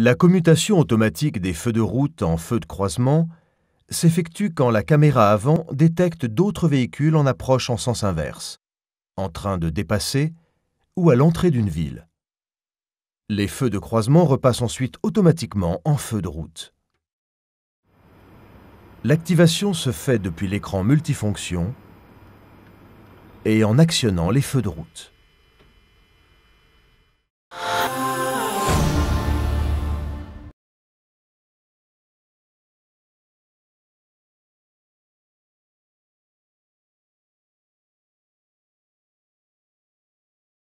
La commutation automatique des feux de route en feux de croisement s'effectue quand la caméra avant détecte d'autres véhicules en approche en sens inverse, en train de dépasser ou à l'entrée d'une ville. Les feux de croisement repassent ensuite automatiquement en feux de route. L'activation se fait depuis l'écran multifonction et en actionnant les feux de route.